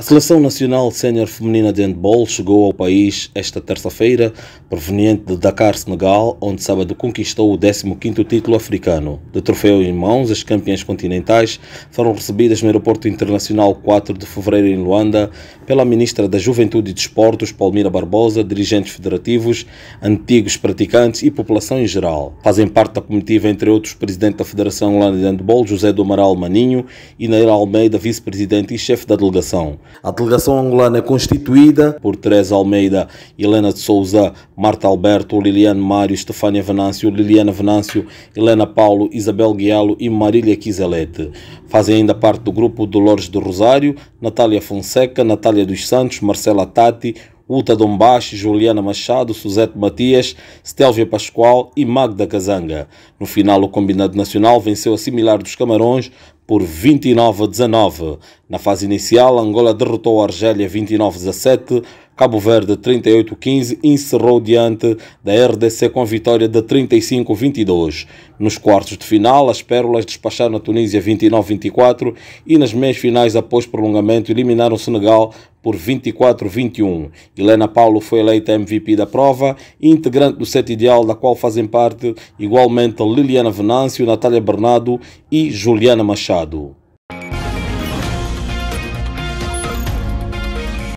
A Seleção Nacional Sénior Feminina de Handball chegou ao país esta terça-feira, proveniente de Dakar, Senegal, onde sábado conquistou o 15º título africano. De troféu em mãos, as campeãs continentais foram recebidas no Aeroporto Internacional 4 de Fevereiro em Luanda pela Ministra da Juventude e Desportos, Palmira Barbosa, dirigentes federativos, antigos praticantes e população em geral. Fazem parte da comitiva, entre outros, Presidente da Federação Holanda de Handball, José do Amaral Maninho, e Neira Almeida, Vice-Presidente e Chefe da Delegação. A delegação angolana é constituída por Teresa Almeida, Helena de Souza, Marta Alberto, Liliane Mário, Estefânia Venâncio, Liliana Venâncio, Helena Paulo, Isabel Guialo e Marília Quiselete. Fazem ainda parte do grupo Dolores do Rosário, Natália Fonseca, Natália dos Santos, Marcela Tati, Uta Dombás, Juliana Machado, Suzete Matias, Stélvia Pascoal e Magda Casanga. No final, o combinado nacional venceu a similar dos Camarões por 29 a 19. Na fase inicial, Angola derrotou a Argélia 29 a 17, Cabo Verde 38-15 encerrou diante da RDC com vitória de 35-22. Nos quartos de final, as Pérolas despacharam a Tunísia 29-24 e nas meias finais, após prolongamento, eliminaram o Senegal por 24-21. Helena Paulo foi eleita MVP da prova, integrante do set ideal da qual fazem parte igualmente Liliana Venâncio, Natália Bernardo e Juliana Machado.